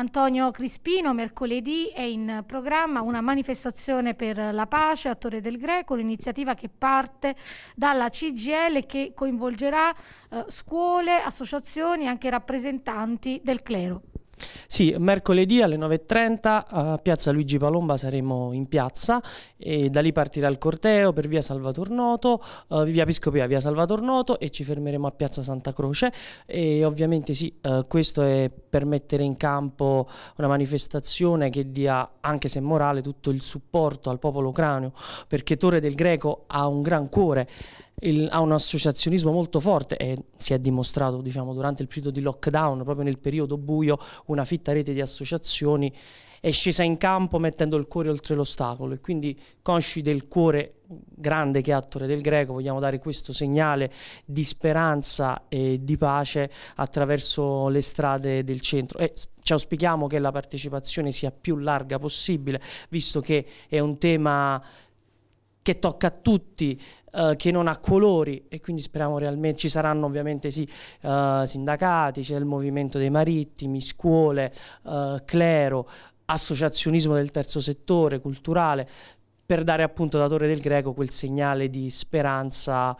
Antonio Crispino, mercoledì è in programma una manifestazione per la pace a Torre del Greco, un'iniziativa che parte dalla CGL che coinvolgerà eh, scuole, associazioni e anche rappresentanti del clero. Sì, mercoledì alle 9.30 a Piazza Luigi Palomba saremo in piazza e da lì partirà il corteo per via Salvator Noto, uh, via Piscopia, via Salvator Noto e ci fermeremo a Piazza Santa Croce e ovviamente sì, uh, questo è per mettere in campo una manifestazione che dia, anche se morale, tutto il supporto al popolo ucraino perché Torre del Greco ha un gran cuore il, ha un associazionismo molto forte e si è dimostrato diciamo, durante il periodo di lockdown, proprio nel periodo buio, una fitta fitta rete di associazioni è scesa in campo mettendo il cuore oltre l'ostacolo e quindi consci del cuore grande che ha Attore del Greco vogliamo dare questo segnale di speranza e di pace attraverso le strade del centro e ci auspichiamo che la partecipazione sia più larga possibile visto che è un tema che tocca a tutti, eh, che non ha colori e quindi speriamo realmente, ci saranno ovviamente sì, eh, sindacati, c'è il movimento dei marittimi, scuole, eh, clero, associazionismo del terzo settore, culturale, per dare appunto da Torre del Greco quel segnale di speranza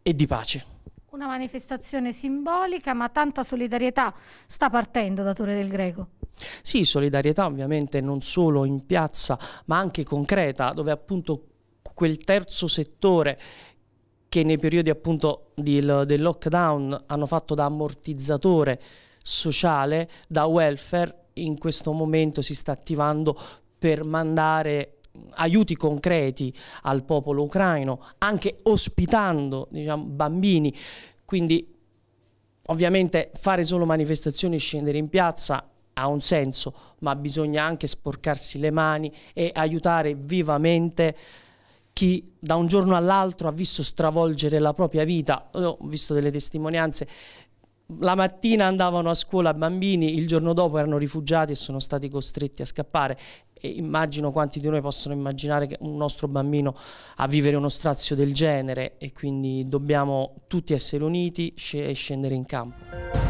e di pace. Una manifestazione simbolica, ma tanta solidarietà sta partendo da Torre del Greco. Sì, solidarietà ovviamente non solo in piazza, ma anche concreta, dove appunto quel terzo settore che nei periodi appunto di, del lockdown hanno fatto da ammortizzatore sociale, da welfare, in questo momento si sta attivando per mandare aiuti concreti al popolo ucraino, anche ospitando diciamo, bambini. Quindi ovviamente fare solo manifestazioni e scendere in piazza ha un senso, ma bisogna anche sporcarsi le mani e aiutare vivamente chi da un giorno all'altro ha visto stravolgere la propria vita. Io ho visto delle testimonianze. La mattina andavano a scuola bambini, il giorno dopo erano rifugiati e sono stati costretti a scappare. E immagino quanti di noi possono immaginare un nostro bambino a vivere uno strazio del genere e quindi dobbiamo tutti essere uniti e scendere in campo.